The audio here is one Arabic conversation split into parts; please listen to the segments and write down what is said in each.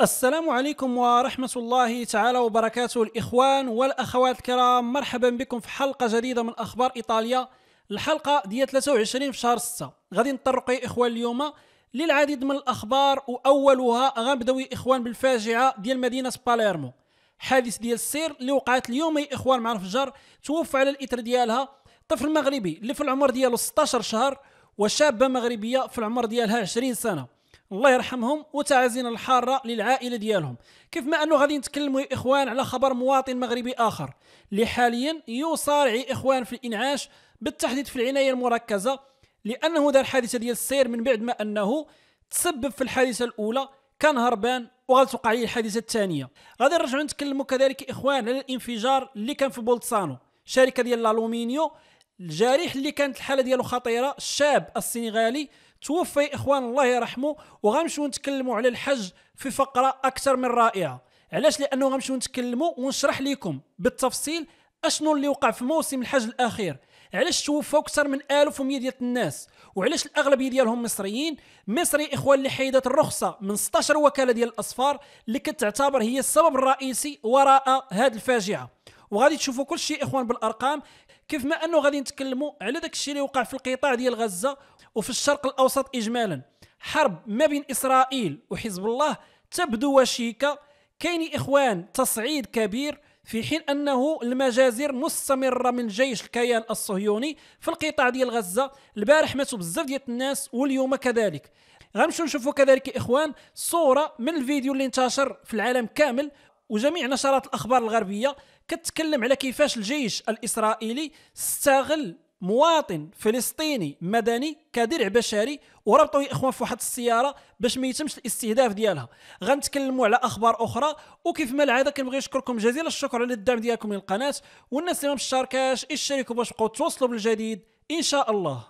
السلام عليكم ورحمة الله تعالى وبركاته الإخوان والأخوات الكرام مرحبا بكم في حلقة جديدة من أخبار إيطاليا الحلقة ديال 23 في شهر 6 غادي نطرق يا إخوان اليوم للعديد من الأخبار وأولها غنبداو يا إخوان بالفاجعة ديال مدينة باليرمو حادث ديال السير اللي وقعت اليوم يا إخوان مع الفجر توفى على الإثر ديالها طفل مغربي اللي في العمر ديالو 16 شهر وشابة مغربية في العمر ديالها 20 سنة الله يرحمهم وتعازينا الحاره للعائله ديالهم كيف ما انه غادي نتكلموا يا اخوان على خبر مواطن مغربي اخر اللي حاليا يصارع يا اخوان في الانعاش بالتحديد في العنايه المركزه لانه دار حادثه ديال السير من بعد ما انه تسبب في الحادثه الاولى كان هربان وغتوقع عليه الحادثه الثانيه غادي نرجعوا نتكلموا كذلك يا اخوان على الانفجار اللي كان في بولتسانو شركه ديال الالومنيو الجارح اللي كانت الحاله ديالو خطيره الشاب السنغالي توفي اخوان الله يرحمه وغنمشيو نتكلموا على الحج في فقره اكثر من رائعه علاش لانه غنمشيو نتكلموا ونشرح لكم بالتفصيل اشنو اللي وقع في موسم الحج الاخير علاش توفوا اكثر من 1100 ديال الناس وعلاش الاغلبيه ديالهم مصريين مصري اخوان اللي حيدت الرخصه من 16 وكاله ديال الاصفار اللي كتعتبر هي السبب الرئيسي وراء هذه الفاجعه وغادي تشوفوا كل شيء اخوان بالارقام كيف ما انه غادي نتكلموا على داك الشيء اللي وقع في القطاع ديال غزه وفي الشرق الاوسط اجمالا حرب ما بين اسرائيل وحزب الله تبدو وشيكه كاين اخوان تصعيد كبير في حين انه المجازر مستمره من جيش الكيان الصهيوني في القطاع ديال غزه البارح ماتوا بزاف ديال الناس واليوم كذلك غنمشيو نشوفوا كذلك اخوان صوره من الفيديو اللي انتشر في العالم كامل وجميع نشرات الاخبار الغربيه كتكلم على كيفاش الجيش الاسرائيلي استغل مواطن فلسطيني مدني كدرع بشري وربطوا اخوان في واحد السياره باش ما يتمش الاستهداف ديالها غنتكلموا على اخبار اخرى وكيف ما العاده كنبغي نشكركم جزيل الشكر على الدعم ديالكم للقناه والناس اللي ما مشاركاش اشتركوا باش تبقوا توصلوا بالجديد ان شاء الله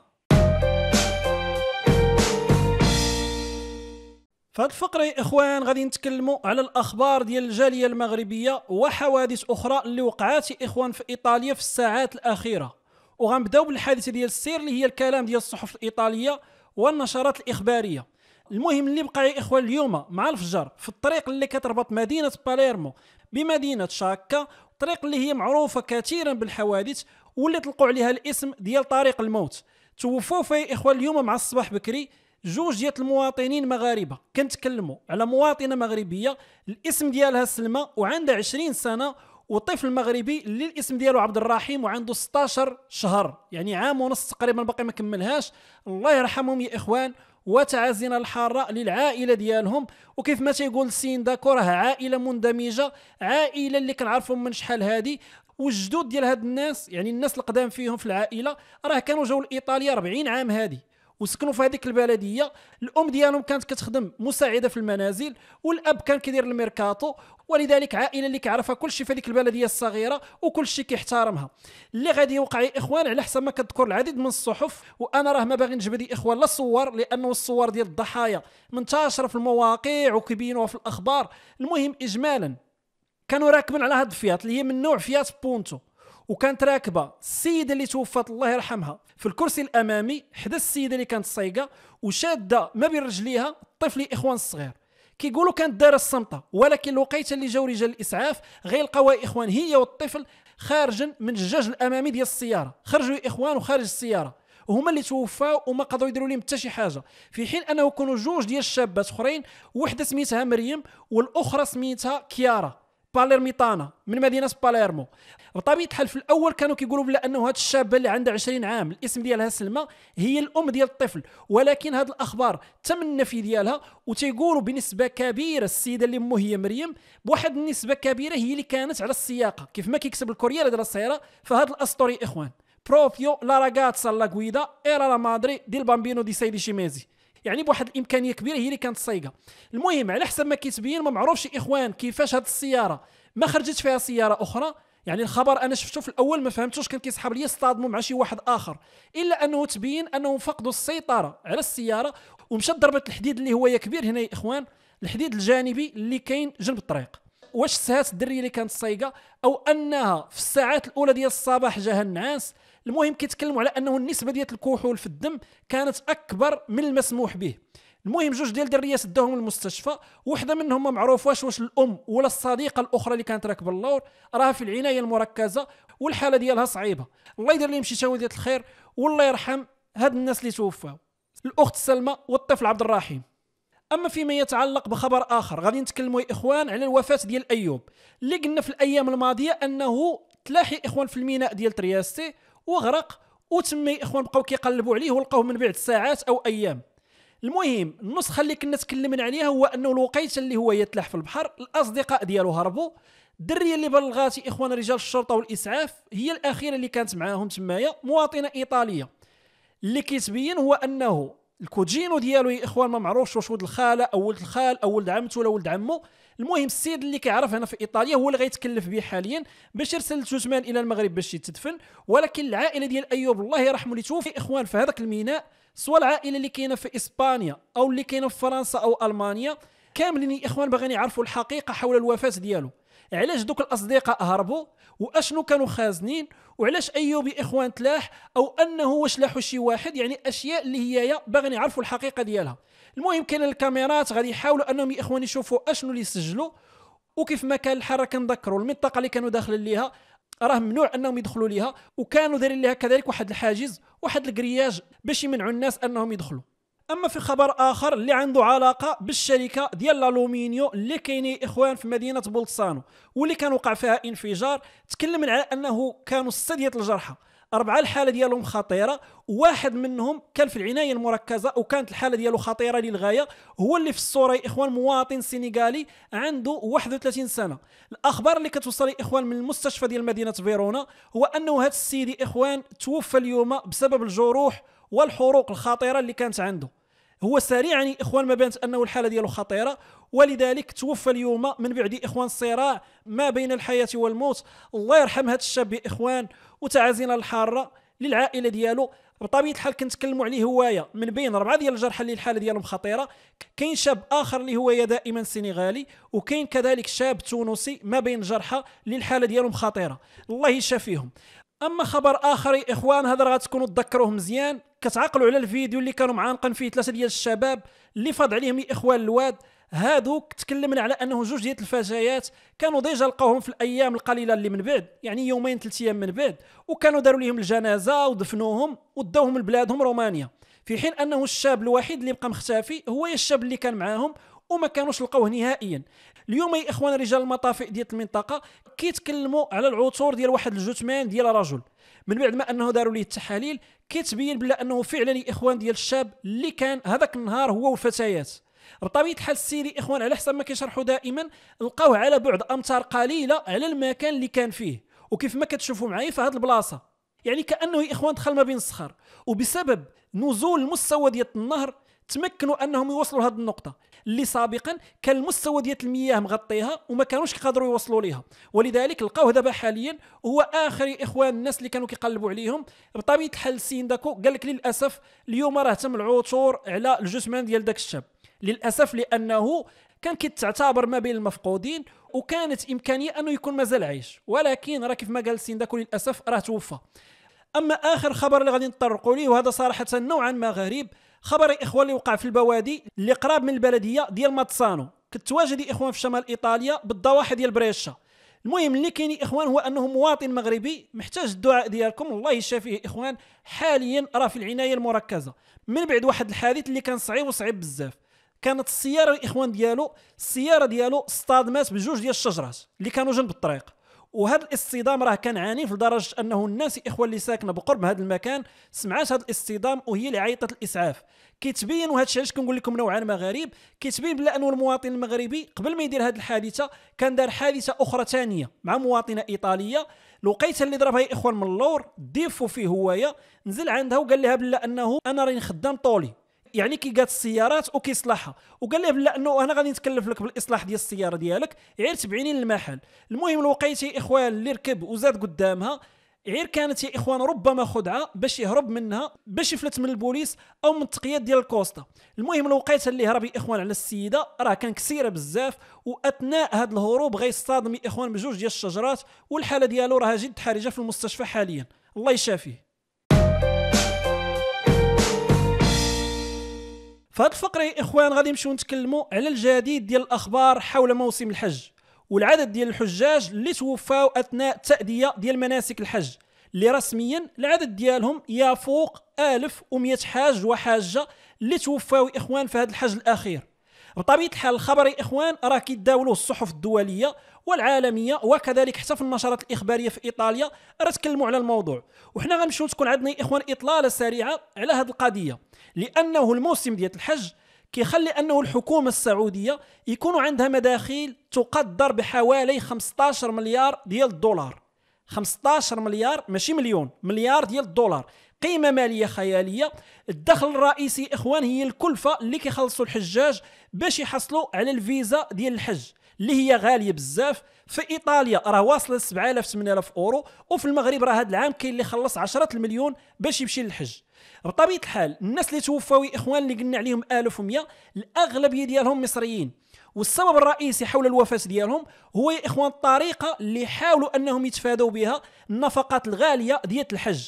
في هذه الفقرة يا إخوان غادي نتكلموا على الأخبار ديال الجالية المغربية وحوادث أخرى اللي وقعات يا إخوان في إيطاليا في الساعات الأخيرة وغنبداو بالحادثه ديال السير اللي هي الكلام ديال الصحف الايطاليه والنشرات الاخباريه المهم اللي بقى يا اخوان اليوم مع الفجر في الطريق اللي كتربط مدينه باليرمو بمدينه شاكا الطريق اللي هي معروفه كثيرا بالحوادث واللي طلقوا عليها الاسم ديال طريق الموت توفوا في اخوان اليوم مع الصباح بكري جوج ديال المواطنين مغاربه كنتكلموا على مواطنه مغربيه الاسم ديالها سلمى وعندها 20 سنه وطفل مغربي اللي الاسم ديالو عبد الرحيم وعنده 16 شهر يعني عام ونص تقريبا باقي ما كملهاش الله يرحمهم يا اخوان وتعازينا الحاره للعائله ديالهم وكيف ما تيقول سين داكو راه عائله مندمجه عائله اللي كنعرفهم من شحال هادي والجدود ديال هاد الناس يعني الناس القدام فيهم في العائله راه كانوا جاو لايطاليا 40 عام هادي وسكنوا في هذيك البلديه الام ديالهم كانت كتخدم مساعده في المنازل والاب كان كيدير الميركاتو ولذلك عائله اللي كيعرفها كلشي في هذيك البلديه الصغيره وكلشي كيحترمها اللي غادي يوقع يا اخوان على حسب ما كتذكر العديد من الصحف وانا راه ما باغي نجبد يا اخوان لا صور لانه الصور ديال الضحايا منتشره في المواقع وكيبينوها في الاخبار المهم اجمالا كانوا راكبين على هاد الفيات اللي هي من نوع فيات بونتو وكانت راكبه السيده اللي توفات الله يرحمها في الكرسي الامامي حدا السيده اللي كانت صايقه وشاده ما بين رجليها الطفل اخوان الصغير كيقولوا كانت دار الصمتة ولكن الوقيته اللي جاو رجال الاسعاف غير لقاو اخوان هي والطفل خارجا من الجاج الامامي ديال السياره خرجوا اخوان وخارج السياره وهما اللي توفاو وما قدروا يديروا لهم حتى شي حاجه في حين انه كانوا جوج ديال الشابات اخرين وحده سميتها مريم والاخرى سميتها كيارا باليرميطانا من مدينه باليرمو بطبيعه الحال في الاول كانوا كيقولوا بلا انه هذا الشاب اللي عنده 20 عام الاسم ديالها سلمى هي الام ديال الطفل ولكن هذه الاخبار تم النفي ديالها وتيقولوا بنسبه كبيره السيده اللي امه هي مريم بواحد النسبه كبيره هي اللي كانت على السياقه كيف ما كيكتب الكوريير ديال الصغيره فهاد الاسطوري اخوان بروفيو لا راغاتسا لا غويدا ايرا لا مادري ديال بامبينو دي سيدي شيميزي يعني بواحد الامكانيه كبيره هي اللي كانت صايقه المهم على حسب ما كيتبين ما معروفش اخوان كيفاش هذه السياره ما خرجت فيها سياره اخرى يعني الخبر انا شفته في الاول ما فهمتوش كان كيسحب لي اصطدموا مع شي واحد اخر الا انه تبين انهم فقدوا السيطره على السياره ومشات ضربه الحديد اللي هو كبير هنا يا اخوان الحديد الجانبي اللي كاين جنب الطريق واش سهات الدريه اللي كانت صايقه او انها في الساعات الاولى ديال الصباح جاها النعاس المهم كيتكلموا على انه النسبه ديال الكحول في الدم كانت اكبر من المسموح به المهم جوج ديال الدريات داهم المستشفى وحده منهم ما معروفاش واش الام ولا الصديقه الاخرى اللي كانت راكبه اللور راها في العنايه المركزه والحاله ديالها صعيبه الله يدير لهم شي ديال الخير والله يرحم هاد الناس اللي توفاو الاخت سلمى والطفل عبد الرحيم اما فيما يتعلق بخبر اخر غادي نتكلموا يا اخوان على الوفاه ديال ايوب اللي قلنا في الايام الماضيه انه تلاحي اخوان في الميناء ديال ترياستي وغرق وتمي الاخوان بقاو كيقلبوا عليه ولقاوه من بعد ساعات او ايام المهم النسخه اللي كنا تكلمنا عليها هو انه الوقيته اللي هو يتلاح في البحر الاصدقاء ديالو هربوا الدريه اللي بلغات اخوان رجال الشرطه والاسعاف هي الاخيره اللي كانت معاهم تمايا مواطنه ايطاليه اللي كيتبين هو انه الكوجينو ديالو يا اخوان ما معروفش واش ولد الخاله او ولد الخال او ولد عمته ولا ولد عمه المهم السيد اللي كيعرف هنا في ايطاليا هو اللي غيتكلف به حاليا باش يرسل جثمان الى المغرب باش يتدفن ولكن العائله ديال ايوب الله يرحمه اللي توفي اخوان في هذاك الميناء سواء العائله اللي كاينه في اسبانيا او اللي كاينه في فرنسا او المانيا كاملين الاخوان باغيين يعرفوا الحقيقه حول الوفاه ديالو علاش دوك الاصدقاء هربوا واشنو كانوا خازنين وعلاش ايوبي اخوان تلاح او انه واش لاحوا شي واحد يعني اشياء اللي هي باغي يعرفوا الحقيقه ديالها المهم كاين الكاميرات غادي يحاولوا انهم يا اخوان يشوفوا اشنو اللي سجلوا وكيف ما كان الحال راه كنذكروا المنطقه اللي كانوا داخلين ليها راه ممنوع انهم يدخلوا ليها وكانوا دايرين لها كذلك واحد الحاجز واحد الكرياج باش يمنعوا الناس انهم يدخلوا اما في خبر اخر اللي عنده علاقه بالشركه ديال الالومنيو اللي كاين اخوان في مدينه بولتسانو واللي كان وقع فيها انفجار تكلم على انه كانوا سته ديال الجرحى أربعة الحالة ديالهم خطيرة واحد منهم كان في العناية المركزة وكانت الحالة ديالو خطيرة للغاية هو اللي في الصورة يا إخوان مواطن سنغالي عنده 31 سنة الأخبار اللي كتوصل يا إخوان من المستشفى ديال مدينة فيرونا هو أنه هذا السيد يا إخوان توفى اليوم بسبب الجروح والحروق الخطيره اللي كانت عنده هو سريعا يعني اخوان ما بانت انه الحاله ديالو خطيره ولذلك توفى اليوم من بعد اخوان الصراع ما بين الحياه والموت الله يرحم هذا الشاب اخوان وتعازينا الحاره للعائله ديالو بطبيعه الحال كنتكلموا عليه هوايه من بين اربعه ديال الجرحى اللي الحاله ديالهم خطيره كاين شاب اخر اللي هو دائما سنغالي وكاين كذلك شاب تونسي ما بين جرحى اللي الحاله ديالهم خطيره الله يشافيهم اما خبر اخر يا اخوان هذا غتكونوا تذكروه مزيان كتعقلوا على الفيديو اللي كانوا معانقين فيه ثلاثه ديال الشباب اللي فاض عليهم اخوان الواد هادوك تكلمنا على انه جوج ديال الفتيات كانوا ديجا لقاوهم في الايام القليله اللي من بعد يعني يومين ثلاث ايام من بعد وكانوا داروا لهم الجنازه ودفنوهم وداوهم لبلادهم رومانيا في حين انه الشاب الوحيد اللي بقى مختفي هو الشاب اللي كان معاهم وما كانوش لقوه نهائيا اليوم يا اخوان رجال المطافئ ديال المنطقه كيتكلموا على العثور ديال واحد الجثمان ديال رجل من بعد ما انه داروا ليه التحاليل كتبين بلا انه فعلا الاخوان ديال الشاب اللي كان هذاك النهار هو والفتيات بطبيعه الحال السيري اخوان على حسب ما كيشرحوا دائما لقاوه على بعد امتار قليله على المكان اللي كان فيه وكيف ما كتشوفوا معايا في هذه البلاصه يعني كانه اخوان دخل ما بين الصخر وبسبب نزول المستوى ديال النهر تمكنوا انهم يوصلوا لهذه النقطه اللي سابقا كان المستوى ديال المياه مغطيها وما كانوش قادروا يوصلوا ليها ولذلك لقاوه دابا حاليا هو اخر اخوان الناس اللي كانوا كيقلبوا عليهم بطبيعه الحال داكو قال لك للاسف اليوم راه تم العثور على الجثمان ديال داك الشاب للاسف لانه كان كيتعتبر ما بين المفقودين وكانت امكانيه انه يكون مازال عايش ولكن راه كيف ما قال داكو للاسف راه توفى اما اخر خبر اللي غادي نطرقوا ليه وهذا صراحه نوعا ما غريب خبر اخوه اللي وقع في البوادي اللي قراب من البلديه ديال ماتسانو كتواجد اخوان في شمال ايطاليا بالضواحي ديال بريشا المهم اللي كاين اخوان هو انه مواطن مغربي محتاج الدعاء ديالكم الله يشافيه اخوان حاليا راه في العنايه المركزه من بعد واحد الحادث اللي كان صعيب وصعيب بزاف كانت السياره الاخوان ديالو السياره ديالو اصطدمات بجوج ديال الشجرات اللي كانوا جنب الطريق وهذا الاصطدام راه كان عنيف لدرجه انه الناس الاخوه اللي ساكنه بقرب هذا المكان سمعات هذا الاصطدام وهي اللي عيطت الاسعاف كيتبين وهذا الشيء علاش كنقول لكم نوعا ما غريب كيتبين بلا انه المواطن المغربي قبل ما يدير هذه الحادثه كان دار حادثه اخرى ثانيه مع مواطنه ايطاليه لقيت اللي ضربها الاخوان من اللور ديفو فيه هوايا نزل عندها وقال لها بلا انه انا راني خدام طولي يعني كيقاد السيارات وكيصلحها وقال ليه لا انه انا غادي نتكلف لك بالاصلاح ديال السياره ديالك غير تبعيني للمحل المهم الوقيته يا اخوان اللي ركب وزاد قدامها غير كانت يا اخوان ربما خدعه باش يهرب منها باش يفلت من البوليس او من التقيات ديال الكوستا المهم الوقيته اللي هرب يا اخوان على السيده راه كان كثيره بزاف واثناء هذا الهروب غيصطدم يا اخوان بجوج ديال الشجرات والحاله ديالو راه جد حرجه في المستشفى حاليا الله يشافيه فهاد الفقره اخوان غادي نمشيو نتكلموا على الجديد ديال الاخبار حول موسم الحج والعدد ديال الحجاج اللي توفاو اثناء التاديه ديال مناسك الحج اللي رسميا العدد ديالهم يفوق 1100 حاج وحاجه اللي توفاو اخوان في هذا الحج الاخير بطبيعه الحال الخبر يا اخوان راه كيتداولوا الصحف الدوليه والعالميه وكذلك حتى في النشرات الاخباريه في ايطاليا راه تكلموا على الموضوع وحنا غنمشيو تكون عندنا يا اخوان اطلاله سريعه على هذه القضيه لانه الموسم ديال الحج كيخلي انه الحكومه السعوديه يكون عندها مداخيل تقدر بحوالي 15 مليار ديال الدولار 15 مليار ماشي مليون مليار ديال الدولار قيمه ماليه خياليه الدخل الرئيسي اخوان هي الكلفه اللي كيخلصوا الحجاج باش يحصلوا على الفيزا ديال الحج اللي هي غاليه بزاف في ايطاليا راه واصله 7000 8000 اورو وفي المغرب راه هذا العام كاين اللي خلص 10 المليون باش يمشي للحج بطبيعه الحال الناس اللي توفاو اخوان اللي قلنا عليهم 1100 الاغلبيه ديالهم مصريين والسبب الرئيسي حول الوفاه ديالهم هو يا اخوان الطريقه اللي حاولوا انهم يتفادوا بها النفقات الغاليه ديال الحج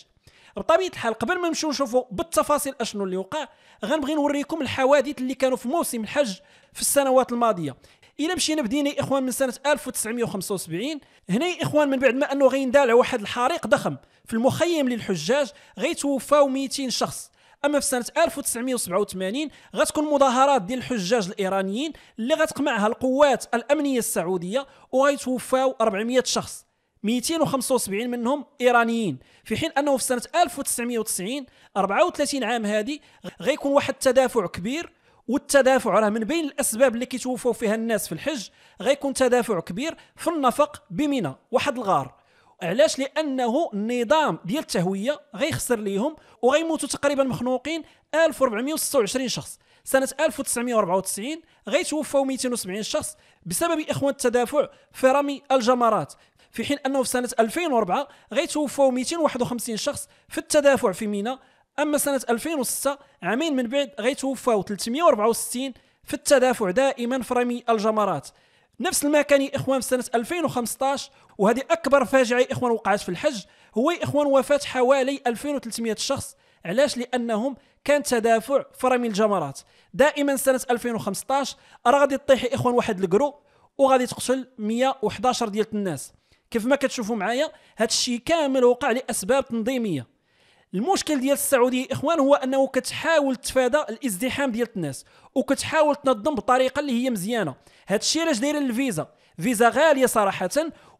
بطبيعه الحال قبل ما نمشيو نشوفوا بالتفاصيل اشنو اللي وقع غنبغي نوريكم الحوادث اللي كانوا في موسم الحج في السنوات الماضيه الى مشينا بدينا يا اخوان من سنه 1975 هنا يا اخوان من بعد ما انه غيندالع واحد الحريق ضخم في المخيم للحجاج غيتوفاو 200 شخص اما في سنه 1987 غتكون مظاهرات ديال الحجاج الايرانيين اللي غتقمعها القوات الامنيه السعوديه وغيتوفاو 400 شخص 275 منهم ايرانيين في حين انه في سنه 1990 34 عام هذه غيكون واحد التدافع كبير والتدافع راه من بين الاسباب اللي كيتوفوا فيها الناس في الحج غيكون تدافع كبير في النفق بمنى واحد الغار علاش لانه النظام ديال التهويه غيخسر ليهم وغيموتوا تقريبا مخنوقين 1426 شخص سنه 1994 غيتوفاو 270 شخص بسبب اخوان التدافع في رمي الجمرات في حين انه في سنه 2004 غيتوفاو 251 شخص في التدافع في ميناء اما سنه 2006 عامين من بعد غيتوفاو 364 في التدافع دائما في رمي الجمرات نفس المكان يا اخوان في سنه 2015 وهذه اكبر فاجعه يا اخوان وقعت في الحج هو يا اخوان وفاه حوالي 2300 شخص علاش لانهم كان تدافع في رمي الجمرات دائما سنه 2015 راه غادي طيح يا اخوان واحد الكرو وغادي تقتل 111 ديال الناس كيف ما كتشوفوا معايا هذا الشيء كامل وقع لاسباب تنظيميه المشكل ديال السعوديه اخوان هو انه كتحاول تفادى الازدحام ديال الناس وكتحاول تنظم بطريقه اللي هي مزيانه هذا الشيء علاش دايره الفيزا فيزا غاليه صراحه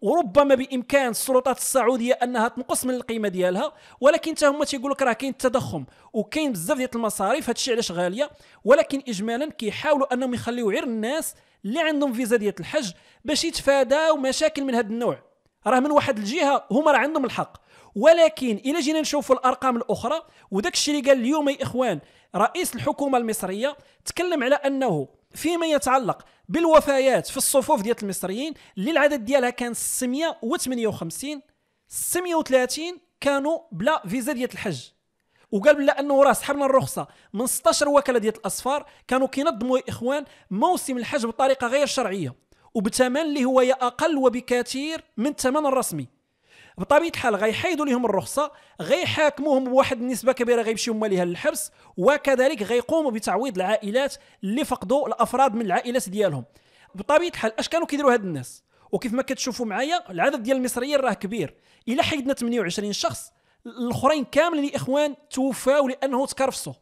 وربما بامكان السلطات السعوديه انها تنقص من القيمه ديالها ولكن حتى هما تيقول لك راه كاين التضخم وكاين بزاف ديال المصاريف هادشي علاش غاليه ولكن اجمالا كيحاولوا انهم يخليو غير الناس اللي عندهم فيزا ديال الحج باش يتفاداو مشاكل من هذا النوع راه من واحد الجهه هما راه عندهم الحق ولكن الى جينا نشوفوا الارقام الاخرى وداك الشيء اللي قال اليوم يا اخوان رئيس الحكومه المصريه تكلم على انه فيما يتعلق بالوفيات في الصفوف ديال المصريين اللي العدد ديالها كان 658 630 كانوا بلا فيزا ديال الحج وقال بلا انه راه سحبنا الرخصه من 16 وكاله ديال الاصفار كانوا كينظموا اخوان موسم الحج بطريقه غير شرعيه وبثمن اللي هو يا اقل وبكثير من الثمن الرسمي بطبيعه الحال غيحيدوا لهم الرخصه غيحاكموهم بواحد النسبه كبيره غيمشيو هما ليها للحبس وكذلك غيقوموا بتعويض العائلات اللي فقدوا الافراد من العائلات ديالهم بطبيعه الحال اش كانوا كيديروا هاد الناس وكيف ما كتشوفوا معايا العدد ديال المصريين راه كبير الا حيدنا 28 شخص الاخرين كاملين يا اخوان توفاو لانه تكرفصوا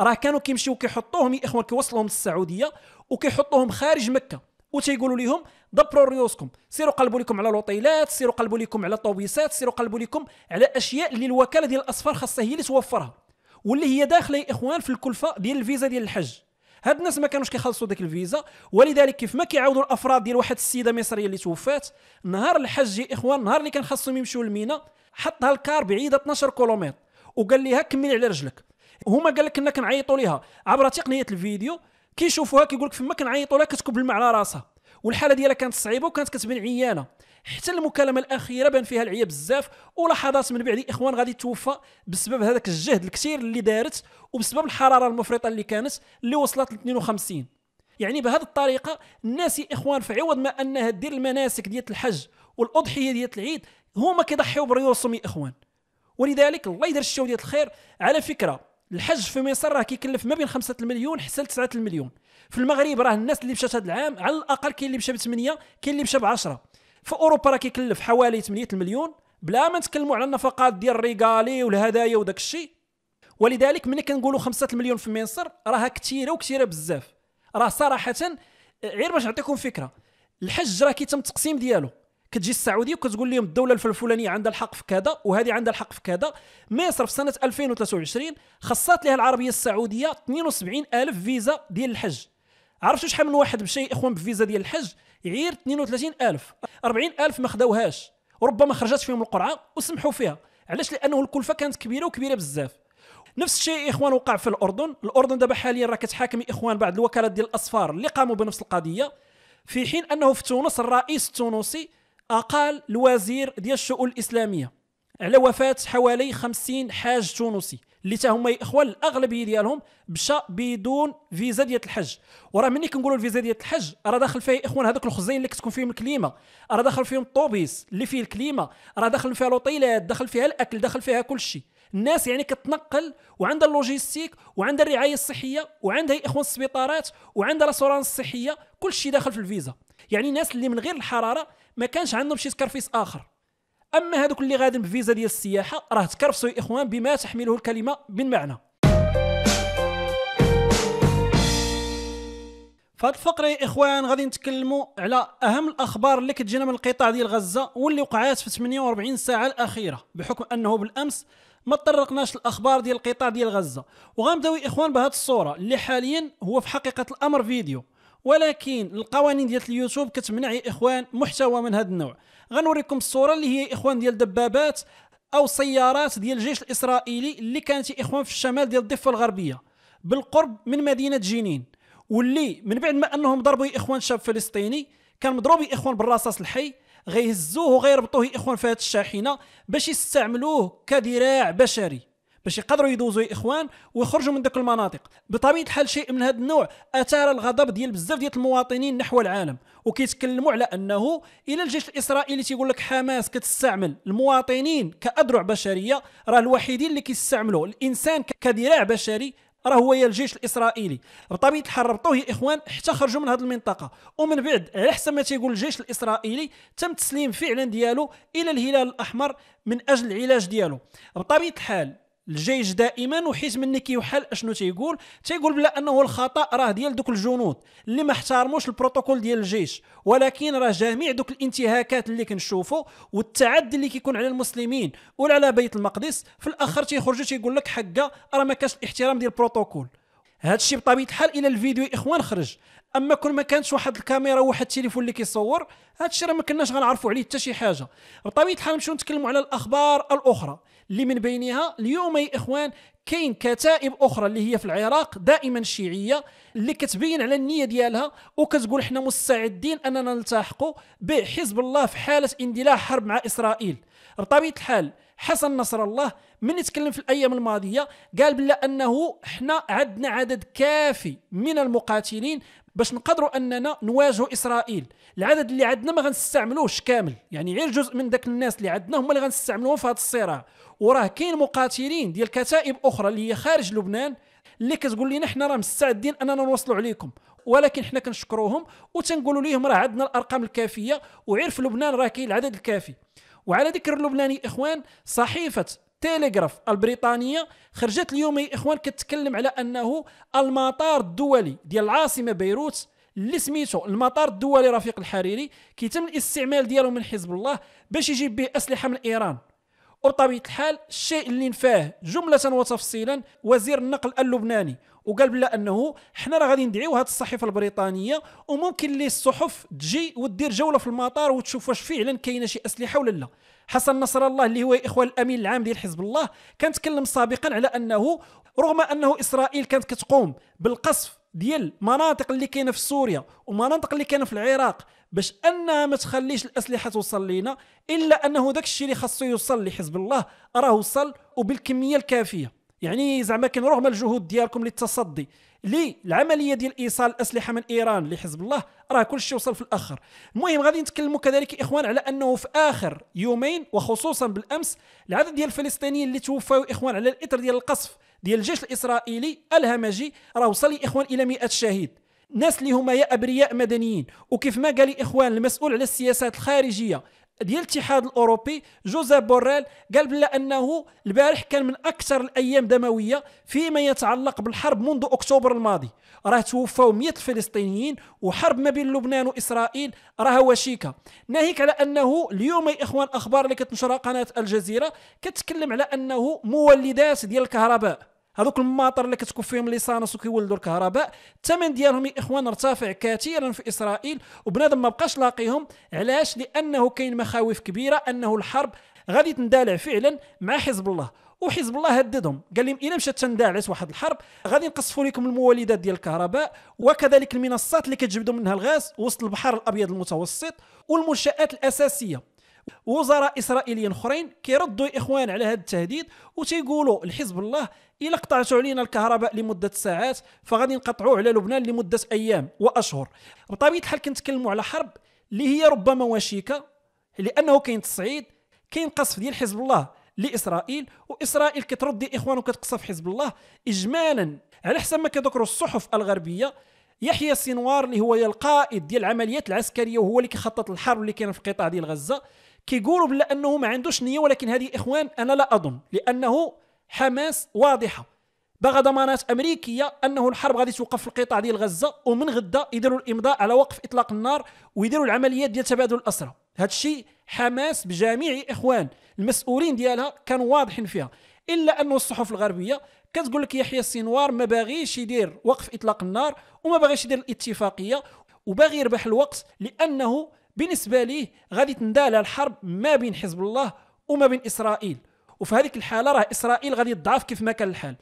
راه كانوا كيمشيو كيحطوهم يا اخوان كيوصلوهم للسعوديه وكيحطوهم خارج مكه وتيقولوا لهم دبروا ريوسكم سيروا قلبوا لكم على الوطيلات سيروا قلبوا لكم على طوبيسات سيروا قلبوا لكم على اشياء اللي الوكاله ديال الاسفار خاصها هي اللي توفرها واللي هي داخله يا اخوان في الكلفه ديال الفيزا ديال الحج هاد الناس ما كانوش كيخلصوا ديك الفيزا ولذلك كيف ما كيعاودوا الافراد ديال واحد السيده مصريه اللي توفات نهار الحج يا اخوان نهار اللي كان خاصهم يمشيو للميناء حطها الكار بعيده 12 كيلومتر وقال ليها كملي على رجلك هما قال لك كنا كنعيطوا ليها عبر تقنيه الفيديو كيشوفوها كيقول لك فما كنعيطوا لها كتكب الماء على راسها والحاله ديالها كانت صعيبه وكانت كتبان عيانه حتى المكالمه الاخيره بان فيها العيا بزاف ولاحظات من بعد الاخوان غادي توفى بسبب هذاك الجهد الكثير اللي دارت وبسبب الحراره المفرطه اللي كانت اللي وصلت ل 52 يعني بهذه الطريقه الناس يا اخوان في عوض ما انها دير المناسك ديال الحج والاضحيه ديال العيد هما كيضحيو بريوسهم يا اخوان ولذلك الله يدير الشو ديال الخير على فكره الحج في مصر راه كيكلف ما بين 5 المليون حتى 9 المليون في المغرب راه الناس اللي مشات هذا العام على الاقل كاين اللي مشى ب 8 كاين اللي مشى ب 10 في اوروبا راه كيكلف حوالي 8 المليون بلا ما نتكلموا على النفقات ديال الريغالي والهدايا وداك الشيء ولذلك ملي كنقولوا 5 المليون في مصر راها كثيره وكثيره بزاف راه صراحه غير باش نعطيكم فكره الحج راه كيتم التقسيم ديالو كتجي السعوديه وكتقول لهم الدوله الفلانيه عندها الحق في كذا وهذه عندها الحق في كذا مصر في سنه 2023 خصات لها العربيه السعوديه 72 الف فيزا ديال الحج عرفتوا شحال من واحد مشى اخوان بفيزا ديال الحج غير 32 الف 40 الف ما خداوهاش وربما خرجت فيهم القرعه وسمحوا فيها علاش لانه الكلفه كانت كبيره وكبيره بزاف نفس الشيء اخوان وقع في الاردن الاردن دابا حاليا راه كتحاكم اخوان بعض الوكالات ديال الاصفار اللي قاموا بنفس القضيه في حين انه في تونس الرئيس التونسي أقال الوزير ديال الشؤون الإسلامية على وفاة حوالي 50 حاج تونسي اللي تا هما الاخوان الاغلبيه ديالهم مشى بدون فيزا ديال الحج وراه ملي كنقولوا الفيزا ديال الحج راه داخل فيه اخوان هذوك الخزين اللي كتكون فيهم الكليمه راه داخل فيهم الطوبيس اللي فيه الكليمه راه داخل فيها لوطيلات داخل فيها الاكل داخل فيها كل شيء الناس يعني كتنقل وعندها اللوجيستيك وعندها الرعايه الصحيه وعندها اخوان السبيطارات وعندها لاسورانس الصحيه كل شيء داخل في الفيزا يعني الناس اللي من غير الحراره ما كانش عندهم شي سكرفيس اخر اما هذوك اللي غادي بفيزا ديال السياحه راه تكرفسوا يا اخوان بما تحمله الكلمه من معنى فهاد الفقرة يا إخوان غادي نتكلموا على أهم الأخبار اللي كتجينا من القطاع ديال غزة واللي وقعات في 48 ساعة الأخيرة بحكم أنه بالأمس ما تطرقناش الأخبار ديال القطاع ديال غزة وغنبداو يا إخوان بهاد الصورة اللي حاليا هو في حقيقة الأمر فيديو ولكن القوانين ديال اليوتيوب كتمنع يا اخوان محتوى من هذا النوع غنوريكم الصوره اللي هي اخوان ديال دبابات او سيارات ديال الجيش الاسرائيلي اللي كانت يا اخوان في الشمال ديال الضفه الغربيه بالقرب من مدينه جنين واللي من بعد ما انهم ضربوا يا اخوان شاب فلسطيني كان مضروب يا اخوان بالرصاص الحي غيهزوه وغيربطوه يا اخوان في هذه الشاحنه باش يستعملوه كذراع بشري باش يقدروا يدوزوا يا اخوان ويخرجوا من ذوك المناطق بطبيعه الحال شيء من هذا النوع اثار الغضب ديال بزاف ديال المواطنين نحو العالم وكيتكلموا على انه الى الجيش الاسرائيلي تيقول لك حماس كتستعمل المواطنين كاذرع بشريه راه الوحيدين اللي كيستعملوا الانسان كذراع بشري راه هو يا الجيش الاسرائيلي بطبيعه الحال ربطوه يا اخوان حتى خرجوا من هذه المنطقه ومن بعد على حسب ما تيقول الجيش الاسرائيلي تم تسليم فعلا ديالو الى الهلال الاحمر من اجل العلاج ديالو بطبيعه الحال الجيش دائما وحيت مني كيوحل اشنو تيقول تيقول بلا انه الخطا راه ديال دوك الجنود اللي ما احترموش البروتوكول ديال الجيش ولكن راه جميع دوك الانتهاكات اللي كنشوفوا والتعدي اللي كيكون على المسلمين ولا على بيت المقدس في الاخر تيخرجوا تيقول لك حقا راه ما كانش الاحترام ديال البروتوكول هذا الشيء بطبيعه الحال الى الفيديو يا اخوان خرج اما كون ما كانتش واحد الكاميرا وواحد التليفون اللي كيصور هذا الشيء راه ما كناش غنعرفوا عليه حتى شي حاجه بطبيعه الحال نمشيو نتكلموا على الاخبار الاخرى اللي من بينها اليوم يا اخوان كاين كتائب اخرى اللي هي في العراق دائما شيعيه اللي كتبين على النيه ديالها وكتقول حنا مستعدين اننا نلتحقوا بحزب الله في حاله اندلاع حرب مع اسرائيل بطبيعه الحال حسن نصر الله من تكلم في الايام الماضيه قال بلا انه حنا عندنا عدد كافي من المقاتلين باش نقدروا اننا نواجهوا اسرائيل العدد اللي عندنا ما غنستعملوش كامل يعني غير جزء من داك الناس اللي عندنا هما اللي غنستعملوهم في هذا الصراع وراه كاين مقاتلين ديال كتائب اخرى اللي هي خارج لبنان اللي كتقول لنا حنا راه مستعدين اننا نوصلوا عليكم ولكن حنا كنشكروهم وتنقولوا لهم راه عندنا الارقام الكافيه وعير في لبنان راه كاين العدد الكافي وعلى ذكر اللبناني اخوان صحيفه تيليغراف البريطانيه خرجت اليوم يا اخوان كتكلم على انه المطار الدولي ديال العاصمه بيروت اللي سميتو المطار الدولي رفيق الحريري كيتم الاستعمال ديالو من حزب الله باش يجيب به اسلحه من ايران وبطبيعه الحال الشيء اللي نفاه جمله وتفصيلا وزير النقل اللبناني وقال بلا انه حنا راه غادي ندعيو هاد الصحيفه البريطانيه وممكن لي الصحف تجي ودير جوله في المطار وتشوف واش فعلا كاينه شي اسلحه ولا لا حسن نصر الله اللي هو اخوه الامين العام ديال حزب الله كان تكلم سابقا على انه رغم انه اسرائيل كانت كتقوم بالقصف ديال مناطق اللي كاينه في سوريا ومناطق اللي كاينه في العراق باش انها ما تخليش الاسلحه توصل لينا الا انه داك الشيء اللي خاصو يوصل لحزب الله راه وصل وبالكميه الكافيه يعني زعما كان رغم الجهود ديالكم للتصدي لي العمليه ديال ايصال الاسلحه من ايران لحزب الله راه كل شيء وصل في الاخر المهم غادي نتكلموا كذلك اخوان على انه في اخر يومين وخصوصا بالامس العدد ديال الفلسطينيين اللي توفوا اخوان على الاثر ديال القصف ديال الجيش الاسرائيلي الهمجي راه وصل اخوان الى 100 شهيد ناس اللي هما يا ابرياء مدنيين وكيف ما قال اخوان المسؤول على السياسات الخارجيه ديال الاتحاد الاوروبي جوزيف بوريل قال بلا انه البارح كان من اكثر الايام دمويه فيما يتعلق بالحرب منذ اكتوبر الماضي راه توفاو 100 فلسطينيين وحرب ما بين لبنان واسرائيل راها وشيكه ناهيك على انه اليوم يا اخوان الاخبار اللي كتنشرها قناه الجزيره كتكلم على انه مولدات ديال الكهرباء هذوك الماطر اللي كتكون فيهم ليسانس وكيولدوا الكهرباء الثمن ديالهم يا اخوان ارتفع كثيرا في اسرائيل وبنادم ما بقاش لاقيهم علاش لانه كاين مخاوف كبيره انه الحرب غادي تندلع فعلا مع حزب الله وحزب الله هددهم قال لهم الا مشات تندعس واحد الحرب غادي نقصفوا لكم المولدات ديال الكهرباء وكذلك المنصات اللي كتجبدوا منها الغاز وسط البحر الابيض المتوسط والمنشات الاساسيه وزراء اسرائيليين اخرين كيردوا الاخوان على هذا التهديد وتيقولوا لحزب الله الا قطعتوا علينا الكهرباء لمده ساعات فغادي نقطعوه على لبنان لمده ايام واشهر بطبيعه الحال كنتكلموا على حرب اللي هي ربما وشيكه لانه كاين تصعيد كاين قصف ديال حزب الله لاسرائيل واسرائيل كترد الاخوان وكتقصف حزب الله اجمالا على حسب ما كذكروا الصحف الغربيه يحيى سنوار اللي هو القائد ديال العمليات العسكريه وهو اللي كيخطط الحرب اللي كاينه في قطاع ديال غزه كيقولوا بلا انه ما عندوش نيه ولكن هذه اخوان انا لا اظن لانه حماس واضحه باغا ضمانات امريكيه انه الحرب غادي توقف في القطاع ديال غزه ومن غدا يديروا الامضاء على وقف اطلاق النار ويديروا العمليات ديال تبادل الاسرى هذا الشيء حماس بجميع اخوان المسؤولين ديالها كانوا واضحين فيها الا انه الصحف الغربيه كتقول لك يحيى السنوار ما باغيش يدير وقف اطلاق النار وما باغيش يدير الاتفاقيه وباغي يربح الوقت لانه بالنسبه ليه غادي تندال الحرب ما بين حزب الله وما بين اسرائيل وفي هذيك الحاله راه اسرائيل غادي تضعف كيف ما كان الحال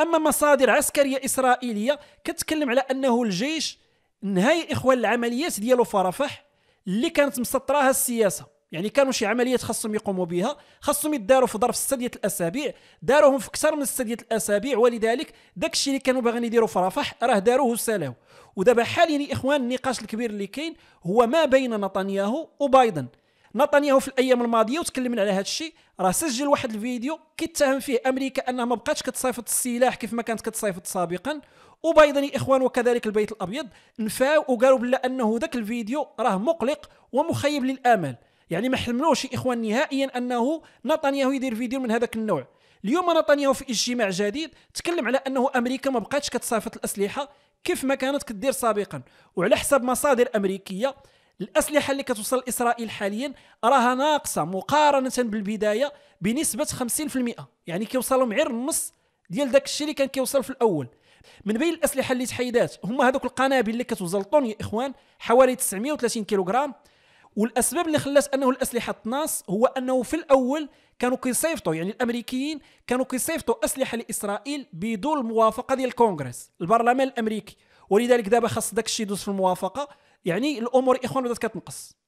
اما مصادر عسكريه اسرائيليه كتكلم على انه الجيش نهاية اخوان العمليات ديالو في رفح اللي كانت مسطراها السياسه يعني كانوا شي عمليات خاصهم يقوموا بها خاصهم يداروا في ظرف سته ديال الاسابيع داروهم في اكثر من سته ديال الاسابيع ولذلك داك الشيء اللي كانوا باغيين يديروا في رفح راه داروه وسالوه ودابا حاليا يا اخوان النقاش الكبير اللي كاين هو ما بين نتنياهو وبايدن نتنياهو في الايام الماضيه وتكلمنا على هذا الشيء راه سجل واحد الفيديو كيتهم فيه امريكا انها ما بقاتش كتصيفط السلاح كيف ما كانت كتصيفط سابقا وبايدن اخوان وكذلك البيت الابيض نفاو وقالوا بلا انه ذاك الفيديو راه مقلق ومخيب للامال يعني ما حملوش الاخوان نهائيا انه نتنياهو يدير فيديو من هذاك النوع اليوم نتنياهو في اجتماع جديد تكلم على انه امريكا ما بقاتش كتصافط الاسلحه كيف ما كانت كدير سابقا وعلى حسب مصادر امريكيه الاسلحه اللي كتوصل لاسرائيل حاليا راها ناقصه مقارنه بالبدايه بنسبه 50% يعني كيوصلهم غير النص ديال داك الشيء اللي كان كيوصل في الاول من بين الاسلحه اللي تحيدات هما هذوك القنابل اللي كتوزن طون يا اخوان حوالي 930 كيلوغرام والاسباب اللي خلات انه الاسلحه تناص هو انه في الاول كانوا كيصيفطوا يعني الامريكيين كانوا كيصيفطوا اسلحه لاسرائيل بدون الموافقه ديال الكونغرس البرلمان الامريكي ولذلك دابا خاص داك الشيء يدوز في الموافقه يعني الامور اخوان بدات كتنقص